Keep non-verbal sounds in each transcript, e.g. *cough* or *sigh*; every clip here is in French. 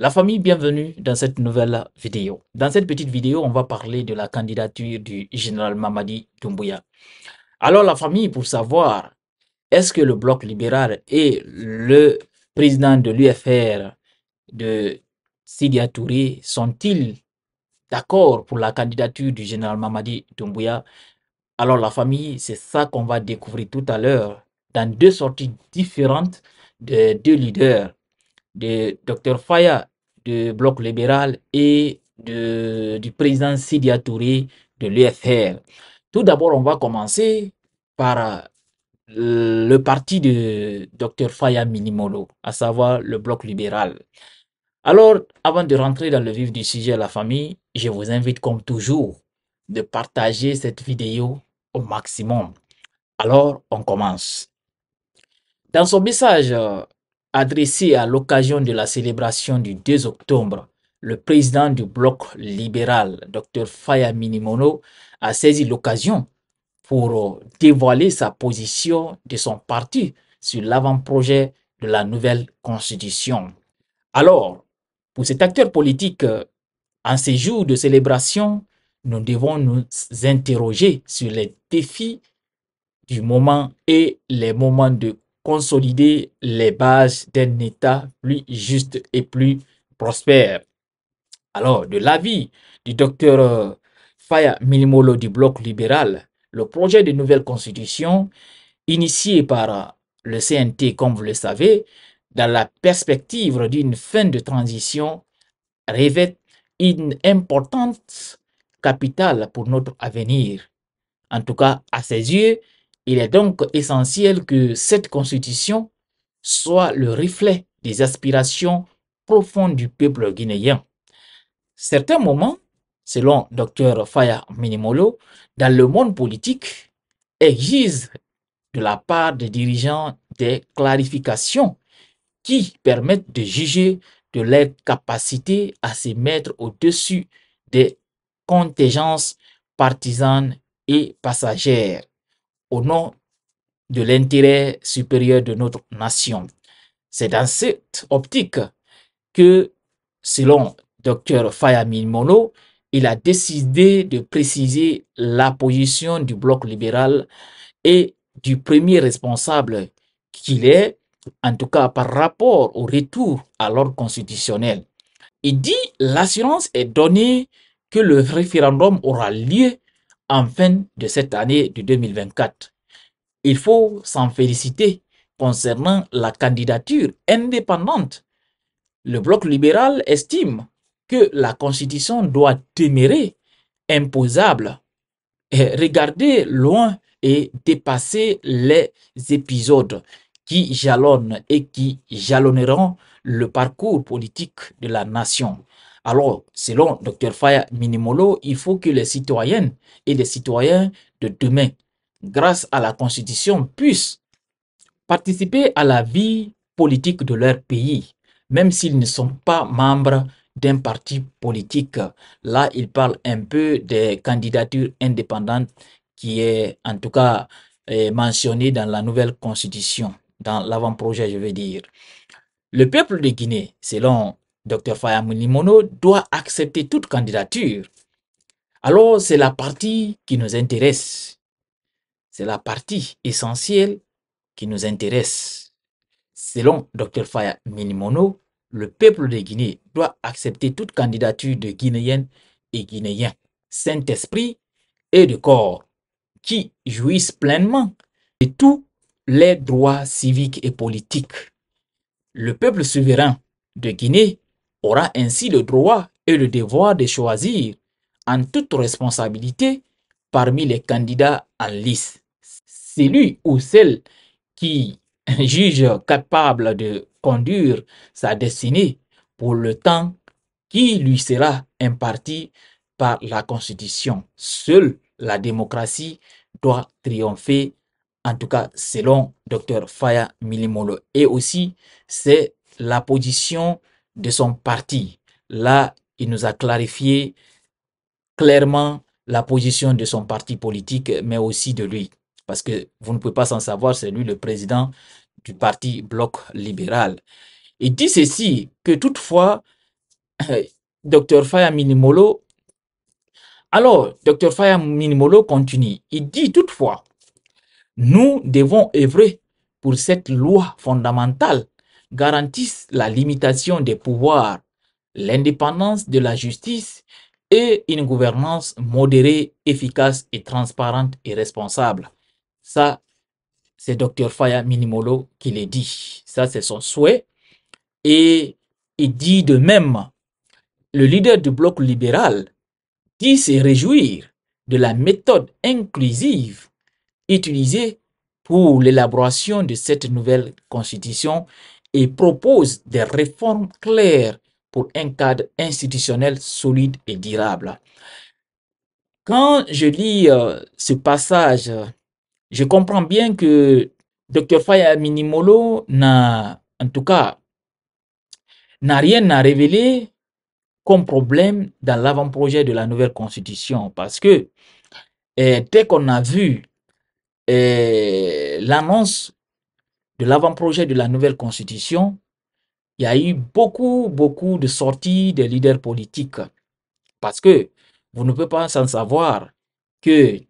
La famille, bienvenue dans cette nouvelle vidéo. Dans cette petite vidéo, on va parler de la candidature du général Mamadi Doumbouya. Alors la famille, pour savoir, est-ce que le bloc libéral et le président de l'UFR de Sidia Touré sont-ils d'accord pour la candidature du général Mamadi Doumbouya Alors la famille, c'est ça qu'on va découvrir tout à l'heure dans deux sorties différentes de deux leaders de Dr Faya du Bloc libéral et de, du président Sidia Touré de l'UFR. Tout d'abord, on va commencer par euh, le parti de Dr Faya Minimolo, à savoir le Bloc libéral. Alors, avant de rentrer dans le vif du sujet à la famille, je vous invite comme toujours de partager cette vidéo au maximum. Alors, on commence. Dans son message, euh, Adressé à l'occasion de la célébration du 2 octobre, le président du bloc libéral, Dr Faya Minimono, a saisi l'occasion pour euh, dévoiler sa position de son parti sur l'avant-projet de la nouvelle constitution. Alors, pour cet acteur politique, euh, en ces jours de célébration, nous devons nous interroger sur les défis du moment et les moments de consolider les bases d'un État plus juste et plus prospère. Alors, de l'avis du docteur euh, Faya Milimolo du Bloc libéral, le projet de nouvelle constitution, initié par euh, le CNT, comme vous le savez, dans la perspective d'une fin de transition, revêt une importante capitale pour notre avenir. En tout cas, à ses yeux, il est donc essentiel que cette constitution soit le reflet des aspirations profondes du peuple guinéen. Certains moments, selon Dr Faya Minimolo, dans le monde politique, exigent de la part des dirigeants des clarifications qui permettent de juger de leur capacité à se mettre au-dessus des contingences partisanes et passagères au nom de l'intérêt supérieur de notre nation. C'est dans cette optique que, selon Dr Fayamin Mono, il a décidé de préciser la position du bloc libéral et du premier responsable qu'il est, en tout cas par rapport au retour à l'ordre constitutionnel. Il dit l'assurance est donnée que le référendum aura lieu en fin de cette année de 2024. Il faut s'en féliciter concernant la candidature indépendante. Le bloc libéral estime que la Constitution doit demeurer imposable, et regarder loin et dépasser les épisodes qui jalonnent et qui jalonneront le parcours politique de la nation. Alors, selon Dr Faya Minimolo, il faut que les citoyennes et les citoyens de demain, grâce à la Constitution, puissent participer à la vie politique de leur pays, même s'ils ne sont pas membres d'un parti politique. Là, il parle un peu des candidatures indépendantes qui est en tout cas mentionnée dans la nouvelle constitution, dans l'avant-projet, je veux dire. Le peuple de Guinée, selon Dr Faya Minimono doit accepter toute candidature. Alors c'est la partie qui nous intéresse. C'est la partie essentielle qui nous intéresse. Selon Dr Faya Minimono, le peuple de Guinée doit accepter toute candidature de Guinéennes et Guinéens, Saint-Esprit et de corps, qui jouissent pleinement de tous les droits civiques et politiques. Le peuple souverain de Guinée aura ainsi le droit et le devoir de choisir en toute responsabilité parmi les candidats en lice. lui ou celle qui *laughs* juge capable de conduire sa destinée pour le temps qui lui sera imparti par la Constitution. Seule la démocratie doit triompher, en tout cas selon Dr Faya Milimolo. Et aussi, c'est la position de son parti. Là, il nous a clarifié clairement la position de son parti politique, mais aussi de lui. Parce que vous ne pouvez pas s'en savoir, c'est lui le président du parti Bloc libéral. Il dit ceci, que toutefois, *clears throat* Dr Faya Minimolo, alors Dr Faya Minimolo continue, il dit toutefois, nous devons œuvrer pour cette loi fondamentale garantissent la limitation des pouvoirs, l'indépendance de la justice et une gouvernance modérée, efficace et transparente et responsable. Ça, c'est Dr Faya Minimolo qui le dit. Ça, c'est son souhait. Et il dit de même, le leader du bloc libéral dit se réjouir de la méthode inclusive utilisée pour l'élaboration de cette nouvelle constitution et propose des réformes claires pour un cadre institutionnel solide et durable. Quand je lis euh, ce passage, je comprends bien que Dr. Faya Minimolo n'a, en tout cas, n'a rien à révéler comme problème dans l'avant-projet de la nouvelle constitution parce que eh, dès qu'on a vu eh, l'annonce de l'avant-projet de la nouvelle constitution, il y a eu beaucoup, beaucoup de sorties des leaders politiques. Parce que vous ne pouvez pas sans savoir que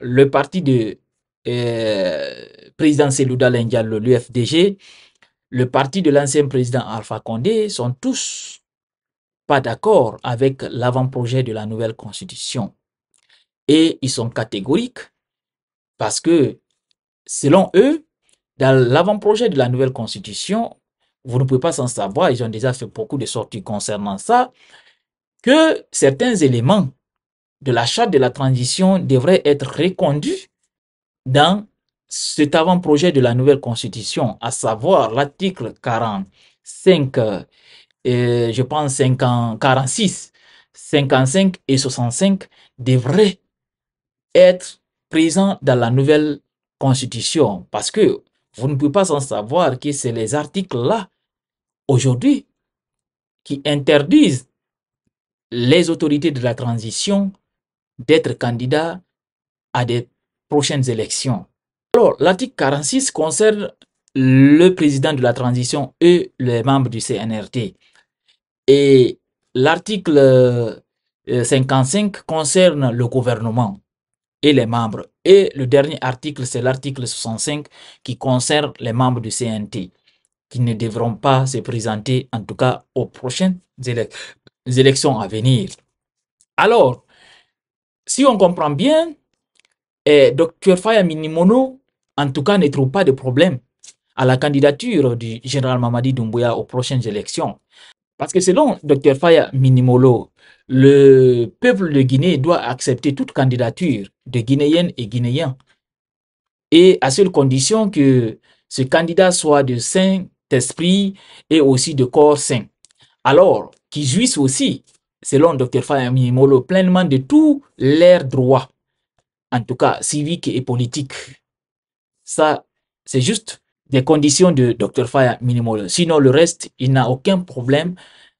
le parti de euh, président Selouda le l'UFDG, le parti de l'ancien président Alpha Condé sont tous pas d'accord avec l'avant-projet de la nouvelle constitution. Et ils sont catégoriques parce que, selon eux, dans l'avant-projet de la nouvelle constitution, vous ne pouvez pas s'en savoir, ils ont déjà fait beaucoup de sorties concernant ça, que certains éléments de la charte de la transition devraient être reconduits dans cet avant-projet de la nouvelle constitution, à savoir l'article 45, euh, je pense 46, 55 et 65 devraient être présents dans la nouvelle constitution parce que vous ne pouvez pas sans savoir que c'est les articles-là, aujourd'hui, qui interdisent les autorités de la transition d'être candidats à des prochaines élections. Alors, l'article 46 concerne le président de la transition et les membres du CNRT. Et l'article 55 euh, concerne le gouvernement et les membres. Et le dernier article, c'est l'article 65 qui concerne les membres du CNT qui ne devront pas se présenter, en tout cas aux prochaines élections à venir. Alors, si on comprend bien, et eh, Dr Faya Minimono, en tout cas, ne trouve pas de problème à la candidature du général Mamadi Doumbouya aux prochaines élections. Parce que selon Dr Faya Minimolo, le peuple de Guinée doit accepter toute candidature de Guinéennes et Guinéens. Et à seule condition que ce candidat soit de Saint-Esprit et aussi de corps saint. Alors, qu'ils jouissent aussi, selon Dr Faya Minimolo, pleinement de tous leurs droits, en tout cas civiques et politiques. Ça, c'est juste des conditions de Dr. Faya Minimolo. Sinon, le reste, il n'a aucun problème.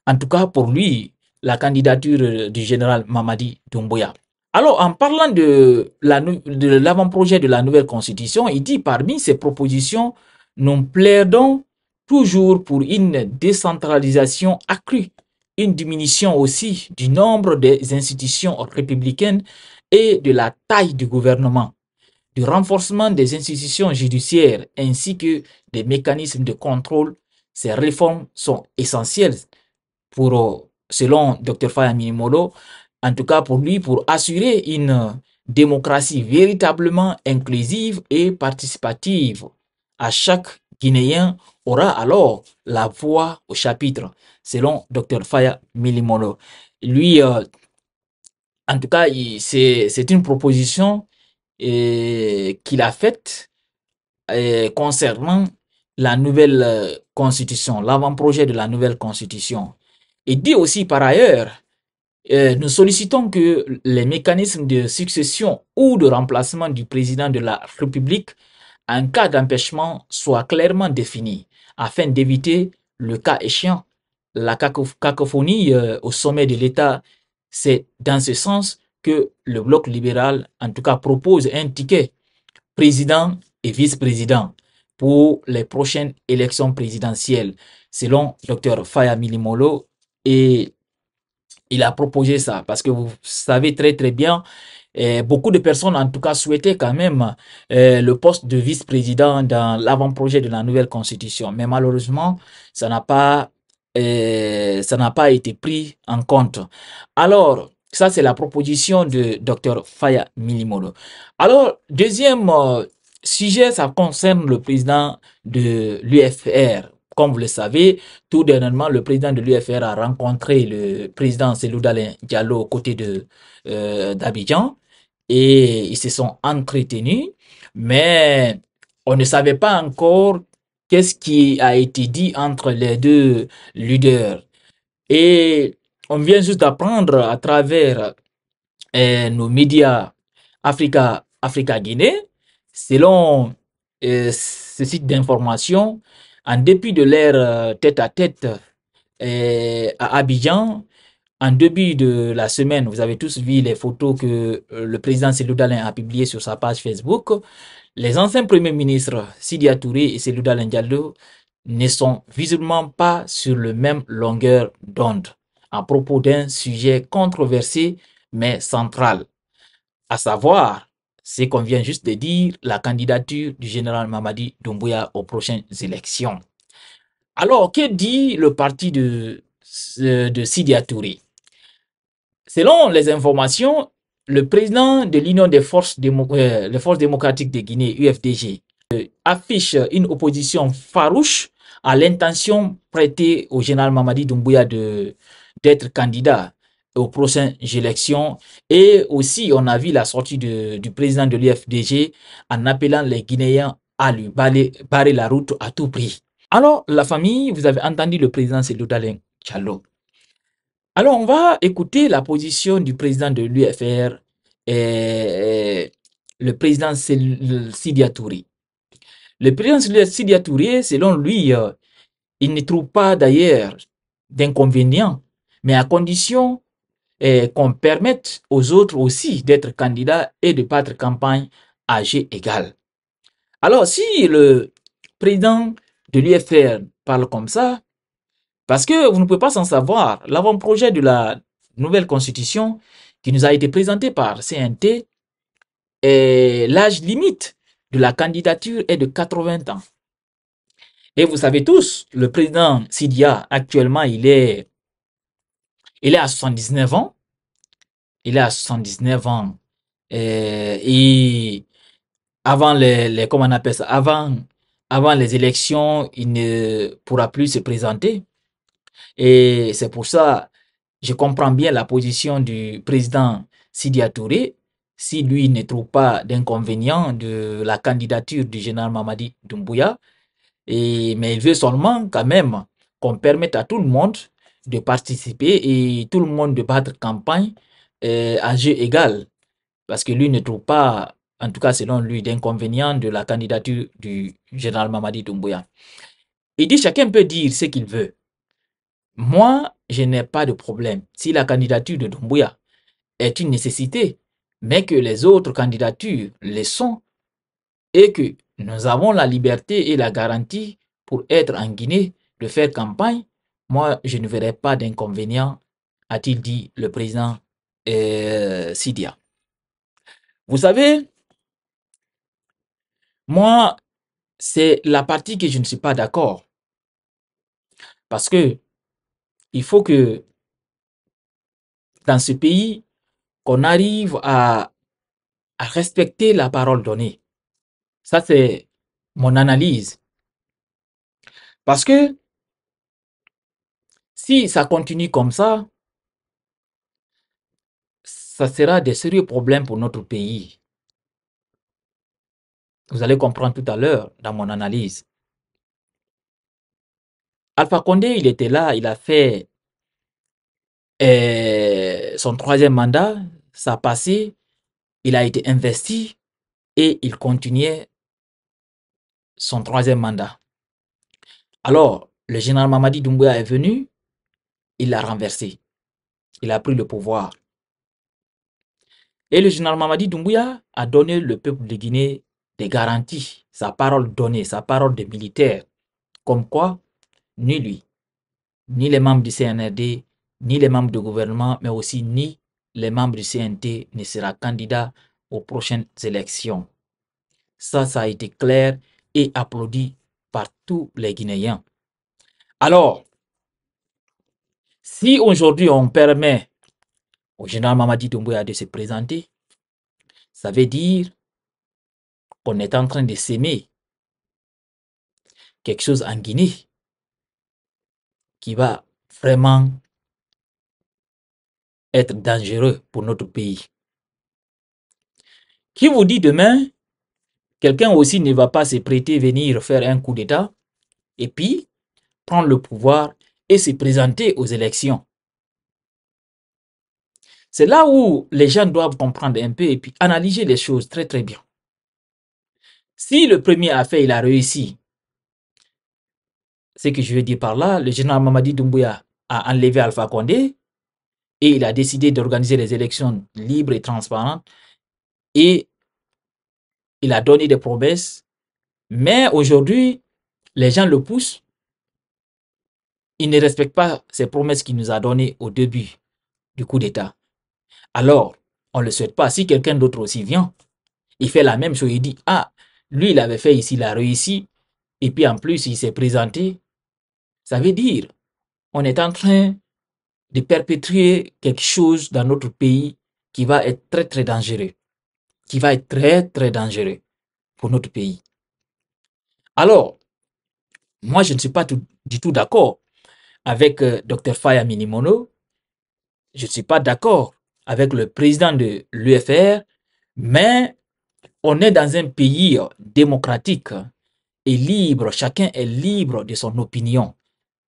En tout cas, pour lui, la candidature euh, du général Mamadi Doumbouya. Alors, en parlant de l'avant-projet de, la nouvelle constitution, il dit parmi ses propositions, nous plaidons toujours pour une décentralisation accrue, une diminution aussi du nombre des institutions républicaines et de la taille du gouvernement du renforcement des institutions judiciaires ainsi que des mécanismes de contrôle, ces réformes sont essentielles pour, euh, selon Dr. Faya Minimolo, en tout cas pour lui, pour assurer une démocratie véritablement inclusive et participative. À chaque Guinéen aura alors la voix au chapitre, selon Dr. Faya Minimolo. Lui, euh, en tout cas, c'est une proposition qu'il a faite concernant la nouvelle euh, constitution, l'avant-projet de la nouvelle constitution. Et dit aussi par ailleurs, euh, nous sollicitons que les mécanismes de succession ou de remplacement du président de la République en cas d'empêchement soient clairement définis afin d'éviter, le cas échéant, la cacophonie euh, au sommet de l'État. C'est dans ce sens que le bloc libéral, en tout cas, propose un ticket président et vice-président pour les prochaines élections présidentielles, selon docteur Faya Milimolo. Et il a proposé ça parce que vous savez très très bien, eh, beaucoup de personnes en tout cas souhaitaient quand même eh, le poste de vice-président dans l'avant-projet de la nouvelle constitution. Mais malheureusement, ça n'a pas, eh, ça n'a pas été pris en compte. Alors, ça, c'est la proposition de Dr Faya Milimodo. Alors, deuxième euh, sujet, ça concerne le président de l'UFR. Comme vous le savez, tout dernièrement, le président de l'UFR a rencontré le président Seloudalin Diallo aux côtés euh, d'Abidjan et ils se sont entretenus, mais on ne savait pas encore qu'est-ce qui a été dit entre les deux leaders. Et on vient juste d'apprendre à travers euh, nos médias Africa, Africa Guinée, selon euh, ce site d'information, en dépit de l'ère euh, tête-à-tête à Abidjan, en début de la semaine, vous avez tous vu les photos que le président Célou a publiées sur sa page Facebook. Les anciens premiers ministres Sidia Touré et Célou Diallo ne sont visiblement pas sur la même longueur d'onde à propos d'un sujet controversé mais central, à savoir ce qu'on vient juste de dire, la candidature du général Mamadi Doumbouya aux prochaines élections. Alors, que dit le parti de, euh, de Sidi Touré Selon les informations, le président de l'Union des forces, euh, démocratiques de Guinée, UFDG, euh, affiche une opposition farouche à l'intention prêtée au général Mamadi Doumbouya de, d'être candidat aux prochaines élections. Et aussi, on a vu la sortie du président de l'UFDG en appelant les Guinéens à lui barrer, la route à tout prix. Alors, la famille, vous avez entendu le président Seloudalin Chalo. Alors, on va écouter la position du président de l'UFR, le président Sidia Le président Sidia selon lui, euh, il ne trouve pas d'ailleurs d'inconvénient mais à condition eh, qu'on permette aux autres aussi d'être candidats et de battre campagne âgée égal. Alors, si le président de l'UFR parle comme ça, parce que vous ne pouvez pas s'en savoir, l'avant-projet de la nouvelle constitution qui nous a été présenté par CNT, l'âge limite de la candidature est de 80 ans. Et vous savez tous, le président Sidia, actuellement, il est il est à 79 ans. Il est à 79 ans. Et, avant les, les, avant, avant les élections, il ne pourra plus se présenter. Et c'est pour ça, je comprends bien la position du président Sidia Touré si lui ne trouve pas d'inconvénient de la candidature du général Mamadi Doumbouya, et, mais il veut seulement quand même qu'on permette à tout le monde de participer et tout le monde de battre campagne euh, à jeu égal. Parce que lui ne trouve pas, en tout cas selon lui, d'inconvénient de la candidature du général Mamadi Doumbouya. Il dit chacun peut dire ce qu'il veut. Moi, je n'ai pas de problème. Si la candidature de Doumbouya est une nécessité, mais que les autres candidatures le sont, et que nous avons la liberté et la garantie pour être en Guinée, de faire campagne, moi, je ne verrai pas d'inconvénient, a-t-il dit le président euh, Sidia. Vous savez, moi, c'est la partie que je ne suis pas d'accord. Parce que il faut que dans ce pays, qu'on arrive à, à respecter la parole donnée. Ça, c'est mon analyse. Parce que si ça continue comme ça, ça sera des sérieux problèmes pour notre pays. Vous allez comprendre tout à l'heure dans mon analyse. Alpha Condé, il était là, il a fait euh, son troisième mandat, ça a passé, il a été investi et il continuait son troisième mandat. Alors, le général Mamadi Doumbouya est venu, il l'a renversé. Il a pris le pouvoir. Et le général Mamadi Doumbouya a donné le peuple de Guinée des garanties, sa parole donnée, sa parole de militaire, comme quoi ni lui, ni les membres du CNRD, ni les membres du gouvernement, mais aussi ni les membres du CNT ne sera candidat aux prochaines élections. Ça, ça a été clair et applaudi par tous les Guinéens. Alors, si aujourd'hui on permet au général Mamadi Doumbouya de se présenter, ça veut dire qu'on est en train de s'aimer quelque chose en Guinée qui va vraiment être dangereux pour notre pays. Qui vous dit demain, quelqu'un aussi ne va pas se prêter venir faire un coup d'État et puis prendre le pouvoir et se présenter aux élections. C'est là où les gens doivent comprendre un peu et puis analyser les choses très très bien. Si le premier a fait, il a réussi. Ce que je veux dire par là, le général Mamadi Doumbouya a enlevé Alpha Condé et il a décidé d'organiser les élections libres et transparentes et il a donné des promesses. Mais aujourd'hui, les gens le poussent il ne respecte pas ses promesses qu'il nous a données au début du coup d'État. Alors, on ne le souhaite pas. Si quelqu'un d'autre aussi vient, il fait la même chose. Il dit, ah, lui, il avait fait ici, il a réussi. Et puis en plus, il s'est présenté. Ça veut dire, on est en train de perpétuer quelque chose dans notre pays qui va être très, très dangereux. Qui va être très, très dangereux pour notre pays. Alors, moi, je ne suis pas du tout d'accord avec euh, Dr Faya Minimono, je ne suis pas d'accord avec le président de l'UFR, mais on est dans un pays euh, démocratique et libre. Chacun est libre de son opinion.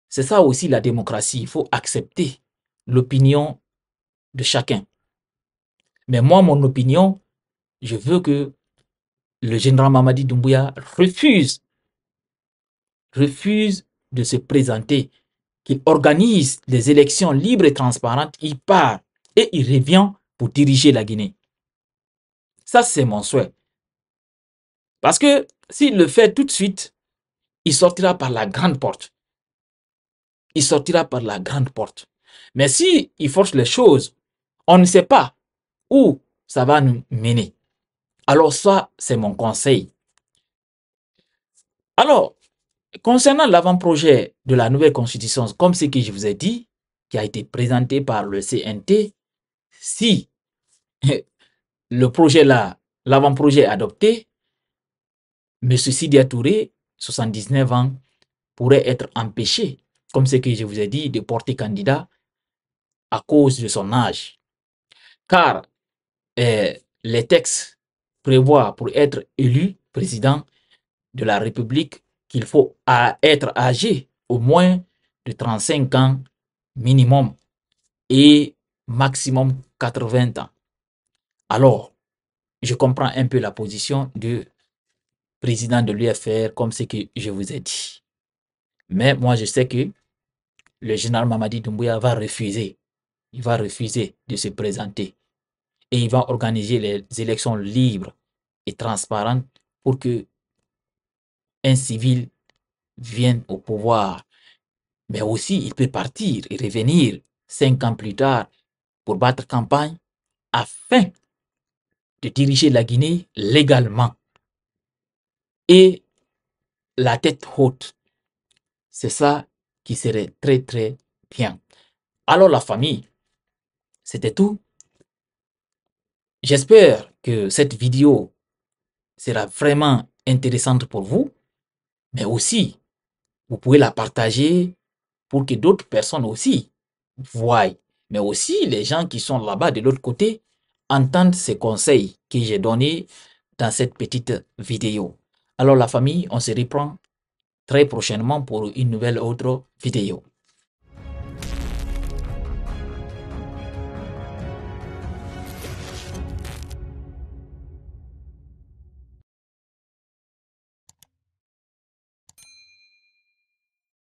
C'est ça aussi la démocratie. Il faut accepter l'opinion de chacun. Mais moi, mon opinion, je veux que le général Mamadi Doumbouya refuse, refuse de se présenter qu'il organise des élections libres et transparentes, il part et il revient pour diriger la Guinée. Ça, c'est mon souhait. Parce que s'il le fait tout de suite, il sortira par la grande porte. Il sortira par la grande porte. Mais s'il il force les choses, on ne sait pas où ça va nous mener. Alors ça, c'est mon conseil. Alors, Concernant l'avant-projet de la nouvelle constitution, comme ce que je vous ai dit, qui a été présenté par le CNT, si *laughs* le projet là, l'avant-projet adopté, M. Sidia Touré, 79 ans, pourrait être empêché, comme ce que je vous ai dit, de porter candidat à cause de son âge. Car euh, les textes prévoient pour être élu président de la République il faut être âgé au moins de 35 ans minimum et maximum 80 ans. Alors, je comprends un peu la position du président de l'UFR comme ce que je vous ai dit. Mais moi, je sais que le général Mamadi Doumbouya va refuser. Il va refuser de se présenter. Et il va organiser les élections libres et transparentes pour que un civil vient au pouvoir. Mais aussi, il peut partir et revenir cinq ans plus tard pour battre campagne afin de diriger la Guinée légalement. Et la tête haute, c'est ça qui serait très très bien. Alors la famille, c'était tout. J'espère que cette vidéo sera vraiment intéressante pour vous mais aussi, vous pouvez la partager pour que d'autres personnes aussi voient, mais aussi les gens qui sont là-bas de l'autre côté entendent ces conseils que j'ai donnés dans cette petite vidéo. Alors la famille, on se reprend très prochainement pour une nouvelle autre vidéo.